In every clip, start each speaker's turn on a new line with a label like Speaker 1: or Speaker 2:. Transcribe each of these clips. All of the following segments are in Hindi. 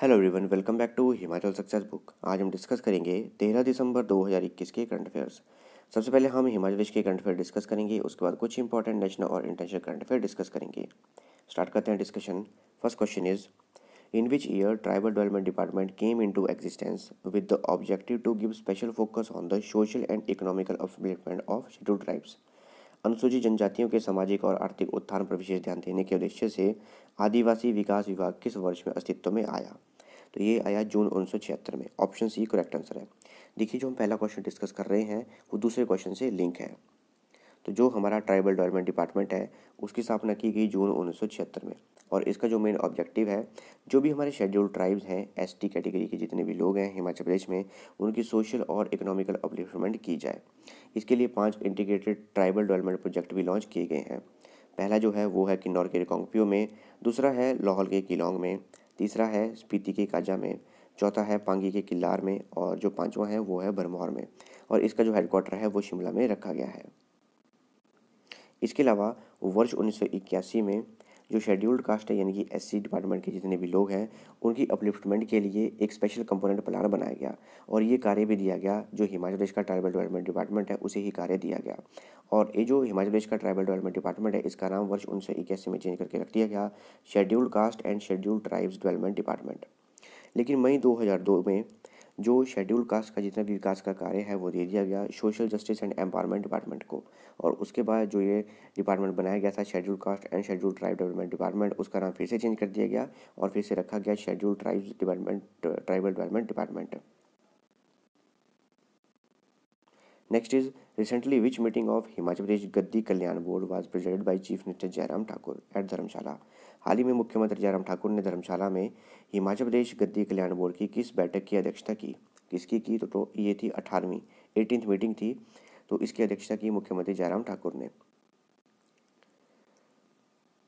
Speaker 1: Hello everyone welcome back to Himachal success book आज हम डिस्कस करेंगे तेरह दिसंबर 2021 के करंट अफेयर्स सबसे पहले हम हिमाचल प्रदेश के करंट अफेयर डिस्कस करेंगे उसके बाद कुछ इंपॉर्टेंट नेशनल और इंटरनेशनल करंट अफेयर डिस्कस करेंगे स्टार्ट करते हैं discussion first question is in which year tribal development department came into existence with the objective to give special focus on the social and economical development of schedule tribes अनुसूचित जनजातियों के सामाजिक और आर्थिक उत्थान पर विशेष ध्यान देने के उद्देश्य से आदिवासी विकास विभाग किस वर्ष में अस्तित्व में आया तो ये आया जून उन्नीस में ऑप्शन सी करेक्ट आंसर है देखिए जो हम पहला क्वेश्चन डिस्कस कर रहे हैं वो दूसरे क्वेश्चन से लिंक है तो जो हमारा ट्राइबल डेवलपमेंट डिपार्टमेंट है उसकी स्थापना की गई जून उन्नीस में और इसका जो मेन ऑब्जेक्टिव है जो भी हमारे शेड्यूल्ड ट्राइब्स हैं एसटी कैटेगरी के जितने भी लोग हैं हिमाचल प्रदेश में उनकी सोशल और इकोनॉमिकल अपलिफमेंट की जाए इसके लिए पांच इंटीग्रेटेड ट्राइबल डेवलपमेंट प्रोजेक्ट भी लॉन्च किए गए हैं पहला जो है वो है किन्नौर के रिकॉन्गपियो में दूसरा है लाहौल के किलोंग में तीसरा है स्पीति के काजा में चौथा है पांगी के किल्लार में और जो पांचवा है वो है भरमौर में और इसका जो हेडक्वार्टर है वो शिमला में रखा गया है इसके अलावा वर्ष उन्नीस में जो शेड्यूल्ड कास्ट है यानी कि एस डिपार्टमेंट के जितने भी लोग हैं उनकी अपलिफ्टमेंट के लिए एक स्पेशल कंपोनेंट प्लान बनाया गया और ये कार्य भी दिया गया जो हिमाचल प्रदेश का ट्राइबल डेवलपमेंट डिपार्टमेंट है उसे ही कार्य दिया गया और ये जो हिमाचल प्रदेश का ट्राइबल डेवलपमेंट डिपार्टमेंट है इसका नाम वर्ष उन्नीस इक्यासी में चेंज करके रख दिया गया scheduled caste and scheduled tribes development department लेकिन मई 2002 में जो शेड्यूल कास्ट का जितना भी विकास का कार्य है वो दे दिया गया social justice and empowerment department को और उसके बाद जो ये डिपार्टमेंट बनाया गया था schedule caste and schedule tribe development department उसका नाम फिर से चेंज कर दिया गया और फिर से रखा गया schedule tribe department tribal development department next is recently which meeting of Himachal Pradesh Gaddi Kalyan board was presented by chief minister Jairam Thakur at Dharamshala हाल ही में मुख्यमंत्री जयराम ठाकुर ने धर्मशाला में हिमाचल प्रदेश गद्दी कल्याण बोर्ड की किस बैठक की अध्यक्षता की किसकी की तो, तो ये थी अठारहवीं एटीन मीटिंग थी तो इसकी अध्यक्षता की मुख्यमंत्री जयराम ठाकुर ने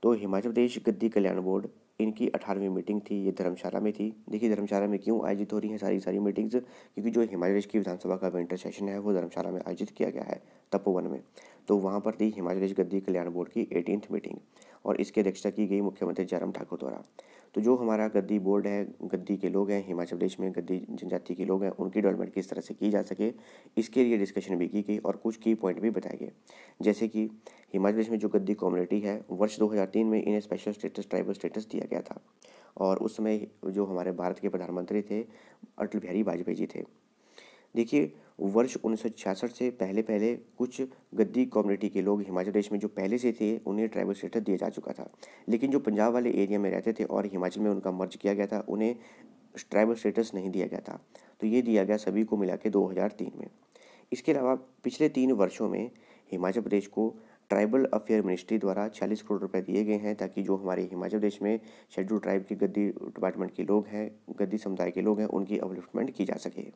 Speaker 1: तो हिमाचल प्रदेश गद्दी कल्याण बोर्ड इनकी अठारहवीं मीटिंग थी ये धर्मशाला में थी देखिए धर्मशाला में क्यों आयोजित हो रही हैं सारी सारी मीटिंग्स क्योंकि जो हिमाचल प्रदेश की विधानसभा का विंटर सेशन है वो धर्मशाला में आयोजित किया गया है तपोवन में तो वहाँ पर थी हिमाचल प्रदेश गद्दी कल्याण बोर्ड की एटीनथ मीटिंग और इसकी अध्यक्षता की गई मुख्यमंत्री जयराम ठाकुर द्वारा तो जो हमारा गद्दी बोर्ड है गद्दी के लोग हैं हिमाचल प्रदेश में गद्दी जनजाति के लोग हैं उनकी डेवलपमेंट किस तरह से की जा सके इसके लिए डिस्कशन भी की गई और कुछ की पॉइंट भी बताए गए जैसे कि हिमाचल प्रदेश में जो गद्दी कम्युनिटी है वर्ष 2003 में इन्हें स्पेशल स्टेटस ट्राइबल स्टेटस दिया गया था और उस समय जो हमारे भारत के प्रधानमंत्री थे अटल बिहारी वाजपेयी जी थे देखिए वर्ष उन्नीस से पहले पहले कुछ गद्दी कम्युनिटी के लोग हिमाचल प्रदेश में जो पहले से थे उन्हें ट्राइबल स्टेटस दिया जा चुका था लेकिन जो पंजाब वाले एरिया में रहते थे और हिमाचल में उनका मर्ज किया गया था उन्हें ट्राइबल स्टेटस नहीं दिया गया था तो ये दिया गया सभी को मिला के में इसके अलावा पिछले तीन वर्षों में हिमाचल प्रदेश को ट्राइबल अफेयर मिनिस्ट्री द्वारा 46 करोड़ रुपए दिए गए हैं ताकि जो हमारे हिमाचल प्रदेश में शेड्यूल ट्राइब के गद्दी डिपार्टमेंट के लोग हैं गद्दी समुदाय के लोग हैं उनकी अपलिफ्टमेंट की जा सके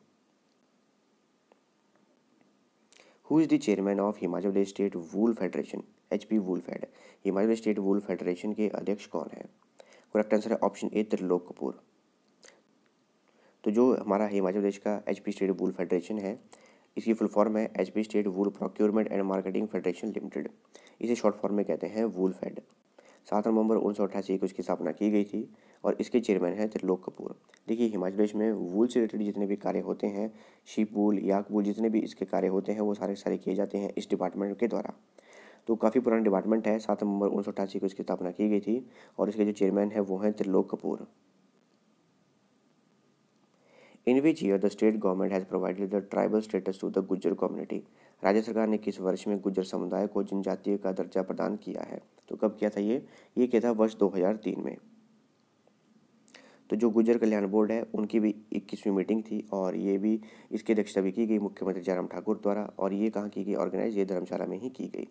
Speaker 1: who is the chairman of Himachal Pradesh state wool federation H P wool fed Himachal Pradesh state wool federation के अध्यक्ष कौन है करेक्ट आंसर है ऑप्शन ए त्रिलोक कपूर तो जो हमारा हिमाचल प्रदेश का H P state wool federation है इसकी फुल फॉर्म है H P state wool procurement and marketing federation limited इसे शॉर्ट फॉर्म में कहते हैं वूल फेड सात नवंबर उन्नीस सौ अट्ठासी को इसकी स्थापना की गई थी और इसके चेयरमैन हैं त्रिलोक कपूर देखिए हिमाचल प्रदेश में वूल से रिलेटेड जितने भी कार्य होते हैं शीप वूल याक वूल जितने भी इसके कार्य होते हैं वो सारे सारे किए जाते हैं इस डिपार्टमेंट के द्वारा तो काफ़ी पुराना डिपार्टमेंट है सात नवंबर उन्नीस को इसकी स्थापना की गई थी और इसके जो चेयरमैन है वो हैं Trilok Kapoor in which year the state government has provided the tribal status to the Gujjar community राज्य सरकार ने किस वर्ष में गुजर समुदाय को जनजातीय का दर्जा प्रदान किया है तो कब किया था ये ये किया था वर्ष 2003 में तो जो गुजर कल्याण बोर्ड है उनकी भी इक्कीसवीं मीटिंग थी और ये भी इसकी अध्यक्षता भी की गई मुख्यमंत्री जयराम ठाकुर द्वारा और ये कहाँ की गई ऑर्गेनाइज ये धर्मशाला में ही की गई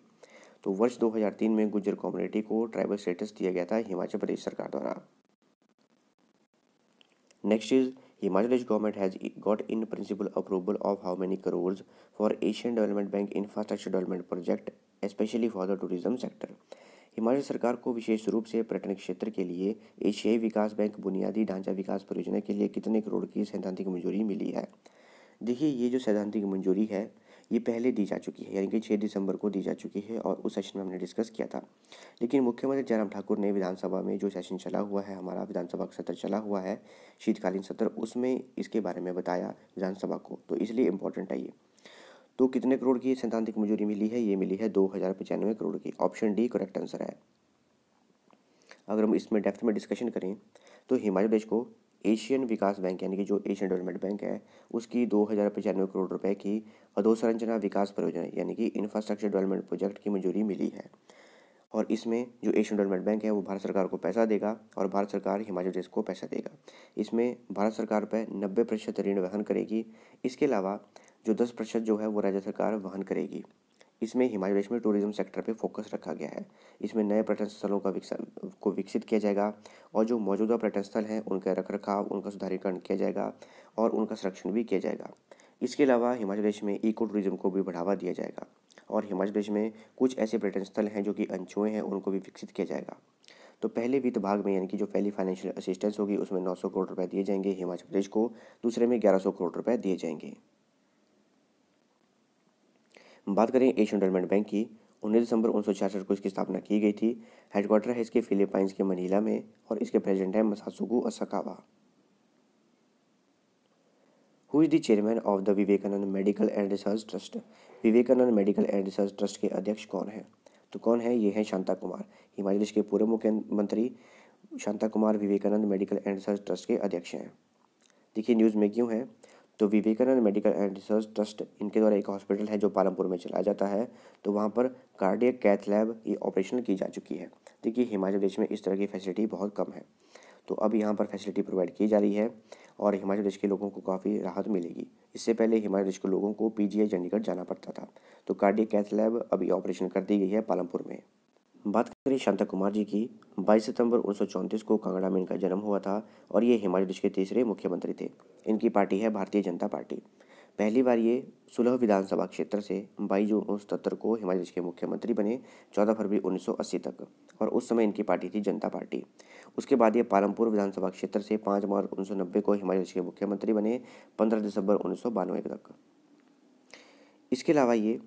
Speaker 1: तो वर्ष 2003 में गुजर कम्युनिटी को ट्राइबल स्टेटस दिया गया था हिमाचल प्रदेश सरकार द्वारा next is Himachal Pradesh government has got in principle approval of how many crores for Asian development bank infrastructure development project specially for the tourism sector Himachal सरकार को विशेष रूप से पर्यटन क्षेत्र के लिए एशियाई विकास बैंक बुनियादी ढांचा विकास परियोजना के लिए कितने करोड़ की सैद्धांतिक मंजूरी मिली है देखिए ये जो सैद्धांतिक मंजूरी है ये पहले दी जा चुकी है यानी कि छः दिसंबर को दी जा चुकी है और उस सेशन में हमने डिस्कस किया था लेकिन मुख्यमंत्री जयराम ठाकुर ने विधानसभा में जो सेशन चला हुआ है हमारा विधानसभा का सत्र चला हुआ है शीतकालीन सत्र उसमें इसके बारे में बताया विधानसभा को तो इसलिए इम्पोर्टेंट है ये तो कितने करोड़ की सैद्धांतिक मंजूरी मिली है ये मिली है दो हज़ार पचानवे करोड़ की ऑप्शन डी करेक्ट आंसर है अगर हम इसमें डेप्थ में डिस्कशन करें तो हिमाचल प्रदेश को एशियन विकास बैंक यानी कि जो एशियन डेवलपमेंट बैंक है उसकी दो हज़ार पचानवे करोड़ रुपए की अधोसंरचना विकास परियोजना यानी कि इंफ्रास्ट्रक्चर डेवलपमेंट प्रोजेक्ट की मंजूरी मिली है और इसमें जो एशियन डेवलपमेंट बैंक है वो भारत सरकार को पैसा देगा और भारत सरकार हिमाचल प्रदेश को पैसा देगा इसमें भारत सरकार पर नब्बे प्रतिशत ऋण वहन करेगी इसके अलावा जो दस प्रतिशत जो है वो राज्य सरकार वहन करेगी इसमें हिमाचल प्रदेश में टूरिज्म सेक्टर पे फोकस रखा गया है इसमें नए पर्यटन स्थलों का को विकसित किया जाएगा और जो मौजूदा पर्यटन स्थल हैं उनका रख रखाव उनका सुधारीकरण किया जाएगा और उनका संरक्षण भी किया जाएगा इसके अलावा हिमाचल प्रदेश में इको टूरिज्म को भी बढ़ावा दिया जाएगा और हिमाचल प्रदेश में कुछ ऐसे पर्यटन स्थल हैं जो कि अनछुए हैं उनको भी विकसित किया जाएगा तो पहले वित्त भाग में यानी कि जो पहली फाइनेंशियल असिस्टेंस होगी उसमें 900 करोड़ रुपए दिए जाएंगे हिमाचल प्रदेश को दूसरे में 1100 करोड़ रुपए दिए जाएंगे बात करें एशियन डेवलपमेंट बैंक की उन्नीस दिसंबर उन्नीस को इसकी स्थापना की गई थी हेडक्वार्टर है इसके फिलीपाइंस के मनीला में और इसके प्रेसिडेंट हैं Masatsugu Asakawa who is the chairman of the Vivekananda medical and research trust Vivekananda medical and research trust के अध्यक्ष कौन है तो कौन है ये हैं शांता कुमार हिमाचल प्रदेश के पूर्व मुख्यमंत्री Shanta Kumar Vivekananda medical and research trust के अध्यक्ष हैं देखिए न्यूज़ में क्यों है तो Vivekananda medical and research trust इनके द्वारा एक हॉस्पिटल है जो पालमपुर में चलाया जाता है तो वहाँ पर कार्डियक कैथ लैब ये ऑपरेशन की जा चुकी है देखिए हिमाचल प्रदेश में इस तरह की फैसिलिटी बहुत कम है तो अब यहाँ पर फैसिलिटी प्रोवाइड की जा रही है और हिमाचल प्रदेश के लोगों को काफ़ी राहत मिलेगी इससे पहले हिमाचल प्रदेश के लोगों को पी चंडीगढ़ जाना पड़ता था तो कार्डियक कैथ लैब अभी ऑपरेशन कर दी गई है पालमपुर में बात करें शांता कुमार जी की 22 सितंबर उन्नीस को कांगड़ा में इनका जन्म हुआ था और ये हिमाचल प्रदेश के तीसरे मुख्यमंत्री थे इनकी पार्टी है भारतीय जनता पार्टी पहली बार ये सुलह विधानसभा क्षेत्र से बाईस जून उन्नीस को हिमाचल प्रदेश के मुख्यमंत्री बने 14 फरवरी 1980 तक और उस समय इनकी पार्टी थी जनता पार्टी उसके बाद ये पालमपुर विधानसभा क्षेत्र से 5 मार्च उन्नीस को हिमाचल प्रदेश के मुख्यमंत्री बने 15 दिसंबर उन्नीस तक इसके अलावा ये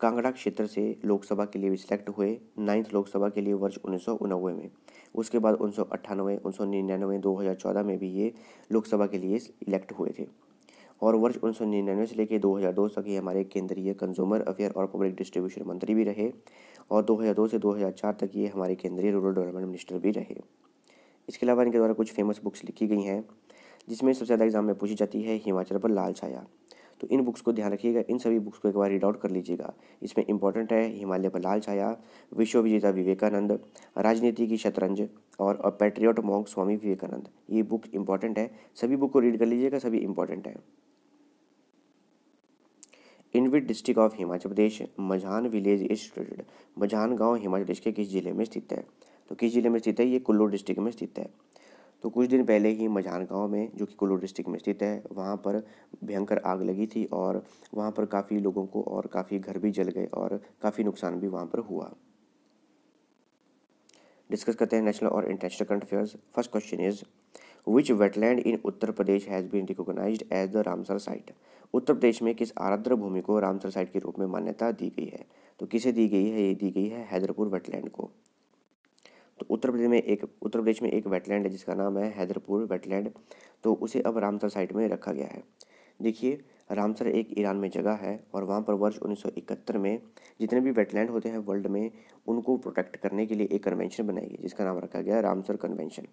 Speaker 1: कांगड़ा क्षेत्र से लोकसभा के लिए भी सिलेक्ट हुए नाइन्थ लोकसभा के लिए वर्ष उन्नीस में उसके बाद उन्नीस सौ अट्ठानवे उन्नीस सौ निन्यानवे दो हज़ार चौदह में भी ये लोकसभा के लिए इलेक्ट हुए थे और वर्ष उन्नीस सौ निन्यानवे से लेकर दो हज़ार दो तक ये हमारे केंद्रीय कंज्यूमर अफेयर और पब्लिक डिस्ट्रीब्यूशन मंत्री भी रहे और दो हज़ार दो से दो हज़ार चार तक ये हमारे केंद्रीय रूरल डेवलपमेंट मिनिस्टर भी रहे इसके अलावा इनके द्वारा कुछ फेमस बुक्स लिखी गई हैं जिसमें सबसे ज़्यादा एग्जाम में पूछी जाती है हिमाचल पर लाल छाया तो इन बुक्स को ध्यान रखिएगा इन सभी बुक्स को एक बार रीड आउट कर लीजिएगा इसमें इंपॉर्टेंट है हिमालय पर लाल छाया विश्व विजेता विवेकानंद राजनीति की शतरंज और अ पेट्रियट मॉन्ग स्वामी विवेकानंद ये बुक इंपॉर्टेंट है सभी बुक को रीड कर लीजिएगा सभी इंपॉर्टेंट है in which district of Himachal Pradesh Majhan village is situated Majhan गांव हिमाचल प्रदेश के किस जिले में स्थित है तो किस जिले में स्थित है ये कुल्लू डिस्ट्रिक्ट में स्थित है तो कुछ दिन पहले ही मझान गांव में जो कि कुल्लू डिस्ट्रिक्ट में स्थित है वहाँ पर भयंकर आग लगी थी और वहाँ पर काफ़ी लोगों को और काफ़ी घर भी जल गए और काफ़ी नुकसान भी वहाँ पर हुआ डिस्कस करते हैं नेशनल और international current affairs first question is which wetland in Uttar Pradesh has been recognize as the Ramsar site Uttar Pradesh में किस आराध्र भूमि को रामसर साइट के रूप में मान्यता दी गई है तो किसे दी गई है ये दी गई है हैदरपुर वेटलैंड को तो उत्तर प्रदेश में एक उत्तर प्रदेश में एक वेटलैंड है जिसका नाम है हैदरपुर वेटलैंड तो उसे अब रामसर साइट में रखा गया है देखिए रामसर एक ईरान में जगह है और वहाँ पर वर्ष 1971 में जितने भी वेटलैंड होते हैं वर्ल्ड में उनको प्रोटेक्ट करने के लिए एक कन्वेंशन बनाई गई जिसका नाम रखा गया रामसर कन्वेंशन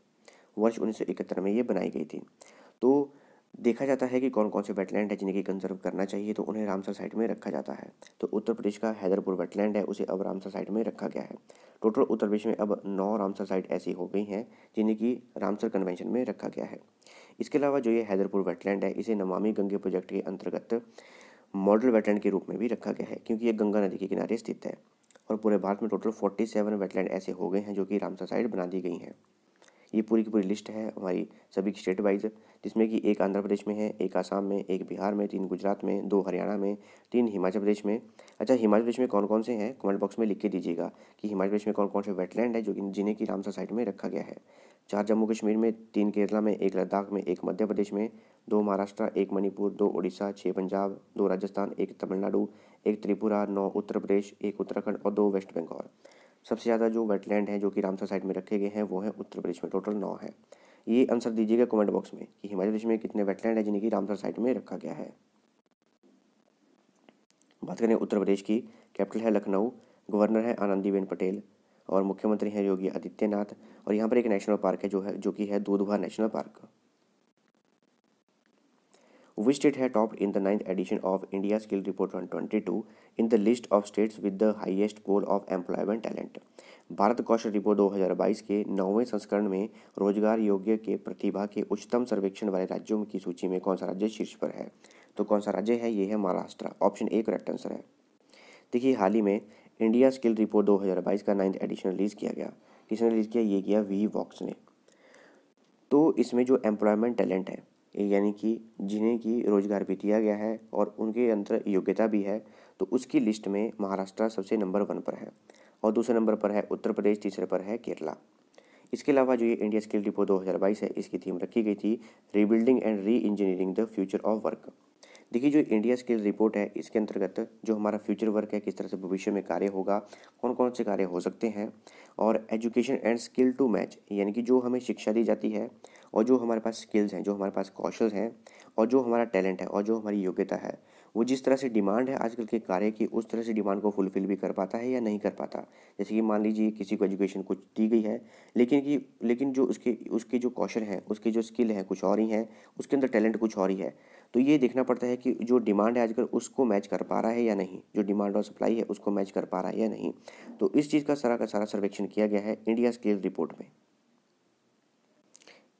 Speaker 1: वर्ष 1971 में ये बनाई गई थी तो देखा जाता है कि कौन कौन से वेटलैंड है जिन्हें कंजर्व करना चाहिए तो उन्हें रामसर साइट में रखा जाता है तो उत्तर प्रदेश का हैदरपुर वेटलैंड है उसे अब रामसर साइट में रखा गया है टोटल उत्तर प्रदेश में अब नौ रामसर साइट ऐसी हो गई हैं जिन्हें की रामसर कन्वेंशन में रखा गया है इसके अलावा जो ये हैदरपुर वेटलैंड है इसे नमामि गंगे प्रोजेक्ट के अंतर्गत मॉडल वेटलैंड के रूप में भी रखा गया है क्योंकि ये गंगा नदी के किनारे स्थित है और पूरे भारत में टोटल फोर्टी सेवन वेटलैंड ऐसे हो गए हैं जो कि रामसर साइट बना दी गई हैं ये पूरी की पूरी लिस्ट है हमारी सभी स्टेट वाइज जिसमें कि एक आंध्र प्रदेश में है एक आसाम में एक बिहार में तीन गुजरात में दो हरियाणा में तीन हिमाचल प्रदेश में अच्छा हिमाचल प्रदेश में कौन कौन से हैं कमेंट बॉक्स में लिख के दीजिएगा कि हिमाचल प्रदेश में कौन कौन से वेटलैंड है जो कि जिन्हें की रामसा साइट में रखा गया है चार जम्मू कश्मीर में तीन केरला में एक लद्दाख में एक मध्य प्रदेश में दो महाराष्ट्र एक मणिपुर दो उड़ीसा छः पंजाब दो राजस्थान एक तमिलनाडु एक त्रिपुरा नौ उत्तर प्रदेश एक उत्तराखंड और दो वेस्ट बंगाल सबसे ज़्यादा जो वेटलैंड हैं जो कि रामसर साइड में रखे गए हैं वो हैं उत्तर प्रदेश में टोटल नौ हैं ये आंसर दीजिएगा कमेंट बॉक्स में कि हिमाचल प्रदेश में कितने वेटलैंड हैं जिन्हें कि रामसर साइड में रखा गया है बात करें उत्तर प्रदेश की कैपिटल है लखनऊ गवर्नर है आनंदीबेन पटेल और मुख्यमंत्री हैं योगी आदित्यनाथ और यहाँ पर एक नेशनल पार्क है जो है जो कि है Dudhwa national park which state had topped in the ninth edition of India Skill Report 2022 in the list of states with the highest pool of employment talent? Bharat कौशल रिपोर्ट 2022 के नौवें संस्करण में रोजगार योग्य के प्रतिभा के उच्चतम सर्वेक्षण वाले राज्यों की सूची में कौन सा राज्य शीर्ष पर है तो कौन सा राज्य है ये है Maharashtra option A correct answer है देखिए हाल ही में इंडिया स्किल रिपोर्ट 2022 का नाइन्थ एडिशन रिलीज़ किया गया किसने रिलीज़ किया ये किया वी वॉक्स ने तो इसमें जो एम्प्लॉयमेंट टैलेंट है यानी कि जिन्हें की रोज़गार भी दिया गया है और उनके अंतर योग्यता भी है तो उसकी लिस्ट में महाराष्ट्र सबसे नंबर वन पर है और दूसरे नंबर पर है उत्तर प्रदेश तीसरे पर है केरला इसके अलावा जो ये इंडिया स्किल डिपो 2022 है इसकी थीम रखी गई थी rebuilding and reengineering the future of work देखिए जो इंडिया स्किल रिपोर्ट है इसके अंतर्गत जो हमारा फ्यूचर वर्क है किस तरह से भविष्य में कार्य होगा कौन कौन से कार्य हो सकते हैं और education and skill to match यानी कि जो हमें शिक्षा दी जाती है और जो हमारे पास स्किल्स हैं जो हमारे पास कौशल हैं और जो हमारा टैलेंट है और जो हमारी योग्यता है वो जिस तरह से डिमांड है आजकल के कार्य की उस तरह से डिमांड को फुलफिल भी कर पाता है या नहीं कर पाता जैसे कि मान लीजिए किसी को एजुकेशन कुछ दी गई है लेकिन कि लेकिन जो उसके उसके जो कौशल हैं उसके जो स्किल हैं कुछ और ही हैं उसके अंदर टैलेंट कुछ और ही है तो ये देखना पड़ता है कि जो डिमांड है आजकल उसको मैच कर पा रहा है या नहीं जो डिमांड और सप्लाई है उसको मैच कर पा रहा है या नहीं तो इस चीज़ का सारा का सारा सर्वेक्षण किया गया है इंडिया स्किल रिपोर्ट में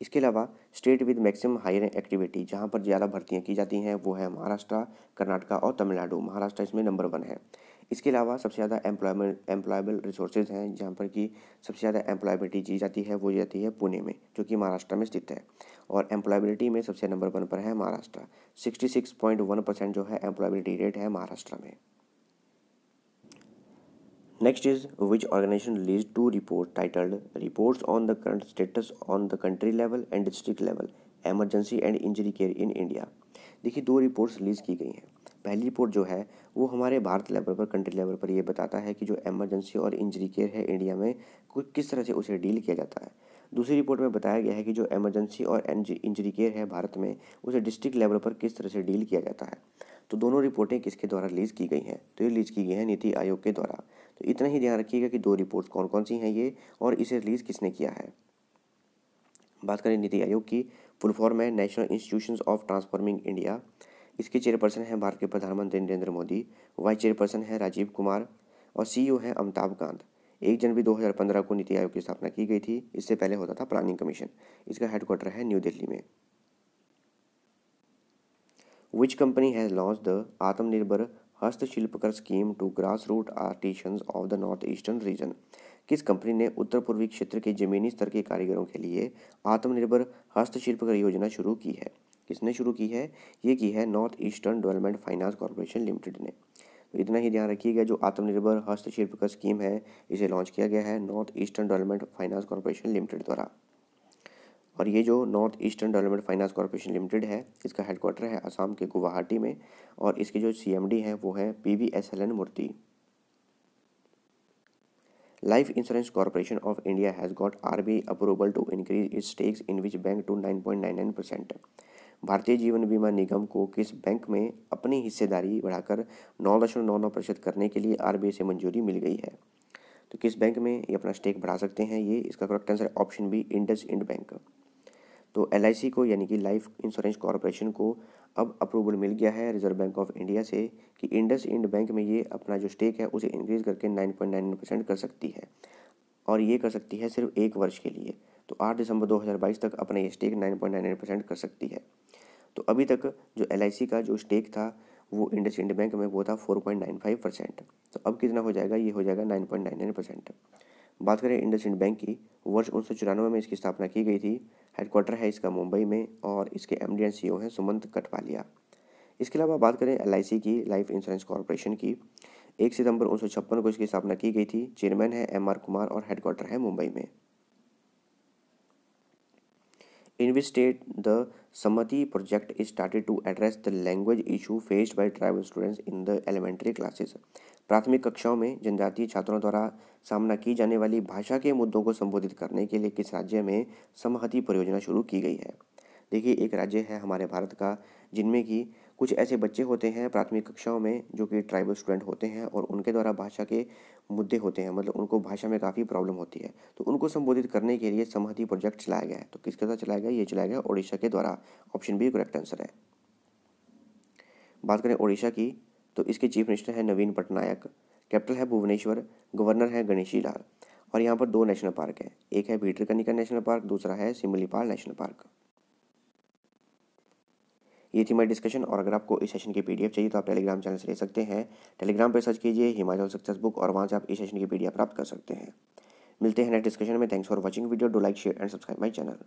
Speaker 1: इसके अलावा state with maximum hire activity जहाँ पर ज़्यादा भर्तियाँ की जाती हैं वो है महाराष्ट्र कर्नाटका और तमिलनाडु महाराष्ट्र इसमें नंबर वन है इसके अलावा सबसे ज़्यादा एम्प्लॉयमेंट एम्प्लॉयबल रिसोर्सेज हैं जहाँ पर कि सबसे ज़्यादा एम्प्लॉयबिलिटी जी जाती है वो जाती है पुणे में जो कि महाराष्ट्र में स्थित है और एम्प्लॉयबिलिटी में सबसे नंबर वन पर है Maharashtra sixty six point one percent जो है एम्प्लॉयबिलिटी रेट है महाराष्ट्र में next is which organization release two report titled reports on the current status on the country level and district level emergency and injury care in India देखिए दो रिपोर्ट्स रिलीज़ की गई हैं पहली रिपोर्ट जो है वो हमारे भारत लेवल पर कंट्री लेवल पर ये बताता है कि जो एमरजेंसी और इंजरी केयर है इंडिया में किस तरह से उसे डील किया जाता है दूसरी रिपोर्ट में बताया गया है कि जो एमरजेंसी और इंजरी केयर है भारत में उसे डिस्ट्रिक्ट लेवल पर किस तरह से डील किया जाता है तो दोनों रिपोर्टें किसके द्वारा रिलीज़ की गई हैं तो ये रिलीज़ की गई हैं नीति आयोग के द्वारा तो इतना ही ध्यान रखिएगा कि दो रिपोर्ट कौन कौन सी हैं ये और इसे रिलीज़ किसने किया है बात करें नीति आयोग की फुल फॉर्म है national institutions of transforming India इसके चेयरपर्सन हैं भारत के प्रधानमंत्री नरेंद्र मोदी वाइस चेयरपर्सन हैं राजीव कुमार और सी e हैं अमिताभ कांत एक जनवरी 2015 को नीति आयोग की स्थापना की गई थी इससे पहले होता था प्लानिंग कमीशन इसका हेडक्वार्टर है न्यू दिल्ली में which company has launch the Atmanirbhar Hastshilpkar scheme to grass root artisan of the north eastern region किस कंपनी ने उत्तर पूर्वी क्षेत्र के जमीनी स्तर के कारीगरों के लिए आत्मनिर्भर हस्तशिल्पकर योजना शुरू की है किसने शुरू की है ये की है north eastern development finance corporation limited ने तो इतना ही ध्यान रखिएगा जो आत्मनिर्भर हस्तशिल्प का स्कीम है इसे लॉन्च किया गया है north eastern development finance corporation limited द्वारा और ये जो north eastern development finance corporation limited है इसका हेडक्वार्टर है असम के गुवाहाटी में और इसके जो सीएमडी हैं वो है हैं PVSLN Murthy life insurance corporation of India has got R B approval to increase approval stakes in which bank to nine point nine nine percent Bharatiya Jeevan बीमा निगम को किस बैंक में अपनी हिस्सेदारी बढ़ाकर नौ दशमलव नौ नौ प्रतिशत करने के लिए आर से मंजूरी मिल गई है तो किस बैंक में ये अपना स्टेक बढ़ा सकते हैं ये इसका correct answer option B IndusInd bank तो एल को यानी कि लाइफ इंश्योरेंस कॉरपोरेशन को अब अप्रूवल मिल गया है रिजर्व बैंक ऑफ इंडिया से कि इंडस इंड बैंक में ये अपना जो स्टेक है उसे इंक्रीज़ करके नाइन पॉइंट नाइन परसेंट कर सकती है और ये कर सकती है सिर्फ एक वर्ष के लिए तो आठ दिसंबर दो हज़ार बाईस तक अपना ये stake nine point nine percent कर सकती है तो अभी तक जो एल का जो स्टेक था वो इंडस इंड बैंक में वो था four point nine five percent तो अब कितना हो जाएगा ये हो जाएगा nine point nine nine percent बात करें इंडस इंड बैंक की वर्ष उन्नीस में इसकी स्थापना की गई थी हेडक्वार्टर है इसका मुंबई में और इसके एम डी एन सी हैं सुमंत कटवालिया इसके अलावा बात करें एल की लाइफ इंश्योरेंस कॉरपोरेशन की एक सितंबर उन्नीस को इसकी स्थापना की गई थी चेयरमैन है एम आर कुमार और हेडक्वार्टर है मुंबई में in the Sammati project is project to started to address the language issue faced by tribal students in the प्राथमिक कक्षाओं में जनजातीय छात्रों द्वारा सामना की जाने वाली भाषा के मुद्दों को संबोधित करने के लिए किस राज्य में समहति परियोजना शुरू की गई है देखिए एक राज्य है हमारे भारत का जिनमें कि कुछ ऐसे बच्चे होते हैं प्राथमिक कक्षाओं में जो कि ट्राइबल स्टूडेंट होते हैं और उनके द्वारा भाषा के मुद्दे होते हैं मतलब उनको भाषा में काफ़ी प्रॉब्लम होती है तो उनको संबोधित करने के लिए समहति प्रोजेक्ट चलाया गया है तो किसके द्वारा चलाया गया ये चलाया गया ओडिशा के द्वारा ऑप्शन बी करेक्ट आंसर है बात करें ओडिशा की तो इसके चीफ मिनिस्टर हैं नवीन पटनायक कैपिटल है भुवनेश्वर गवर्नर है गणेशी लाल और यहाँ पर दो नेशनल पार्क हैं एक है भीटरकनिका नेशनल पार्क दूसरा है सिमलीपाल नेशनल पार्क ये थी मेरी डिस्कशन और अगर आपको इस सेशन की पीडीएफ चाहिए तो आप टेलीग्राम चैनल से ले सकते हैं टेलीग्राम पर सर्च कीजिए हिमाचल सक्सेस बुक और वहाँ से आप इस सेशन की पीडीएफ प्राप्त कर सकते हैं मिलते हैं नेक्स्ट डिस्कशन में thanks for watching video do like share and subscribe my channel